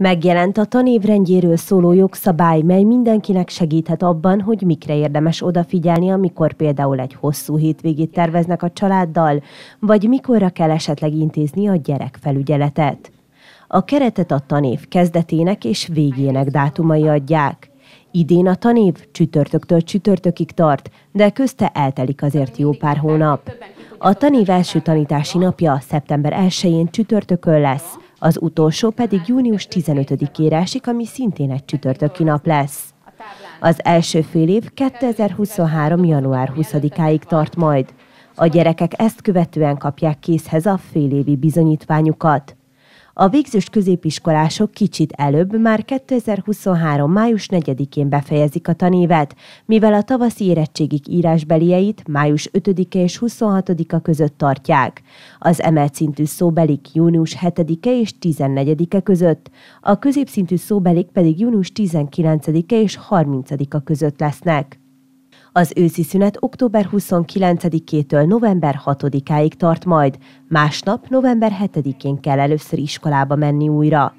Megjelent a tanévrendjéről szóló jogszabály, mely mindenkinek segíthet abban, hogy mikre érdemes odafigyelni, amikor például egy hosszú hétvégét terveznek a családdal, vagy mikorra kell esetleg intézni a gyerekfelügyeletet. A keretet a tanév kezdetének és végének dátumai adják. Idén a tanév csütörtöktől csütörtökig tart, de közte eltelik azért jó pár hónap. A tanév első tanítási napja szeptember 1-én csütörtökön lesz, az utolsó pedig június 15-ére esik, ami szintén egy csütörtöki nap lesz. Az első fél év 2023. január 20-áig tart majd. A gyerekek ezt követően kapják készhez a félévi bizonyítványukat. A végzős középiskolások kicsit előbb, már 2023. május 4-én befejezik a tanévet, mivel a tavaszi érettségik írásbelieit május 5-e és 26-a között tartják. Az emelt szintű szóbelik június 7-e és 14-e között, a középszintű szóbelik pedig június 19-e és 30-a között lesznek. Az őszi szünet október 29-től november 6-áig tart majd, másnap november 7-én kell először iskolába menni újra.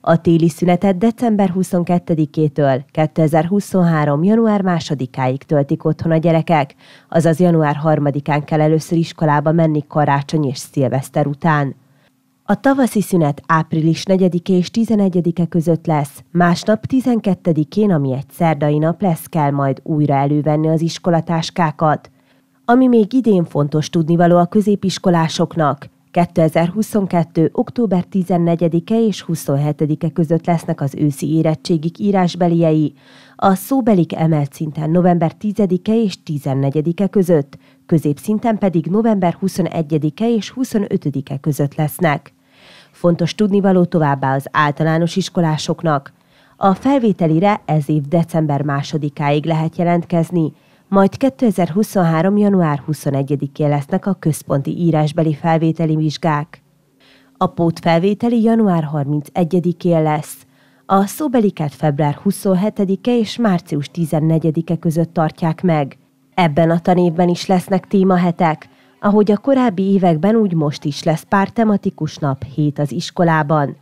A téli szünetet december 22-től 2023. január 2-áig töltik otthon a gyerekek, azaz január 3-án kell először iskolába menni karácsony és szilveszter után. A tavaszi szünet április 4 és 11-e között lesz, másnap 12-én, ami egy szerdai nap lesz, kell majd újra elővenni az iskolatáskákat. Ami még idén fontos tudnivaló a középiskolásoknak, 2022. október 14-e és 27-e között lesznek az őszi érettségik írásbeliei, a szóbelik emelt szinten november 10-e és 14-e között, középszinten pedig november 21-e és 25-e között lesznek. Fontos tudnivaló továbbá az általános iskolásoknak. A felvételire ez év december másodikáig lehet jelentkezni, majd 2023. január 21-én lesznek a központi írásbeli felvételi vizsgák. A pótfelvételi január 31-én lesz. A szóbeliket február 27-e és március 14-e között tartják meg. Ebben a tanévben is lesznek témahetek – ahogy a korábbi években, úgy most is lesz pár tematikus nap hét az iskolában.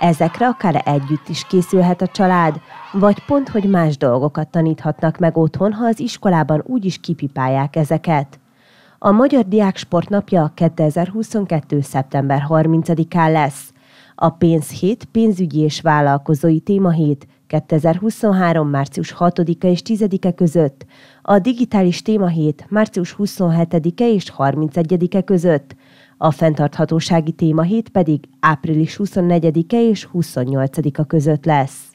Ezekre akár együtt is készülhet a család, vagy pont, hogy más dolgokat taníthatnak meg otthon, ha az iskolában úgy is kipipálják ezeket. A Magyar Diák Sportnapja 2022. szeptember 30-án lesz. A pénzhét pénzügyi és vállalkozói témahét 2023. március 6-a és 10-e között, a Digitális Témahét március 27-e és 31-e között, a fenntarthatósági Témahét pedig április 24-e és 28-a között lesz.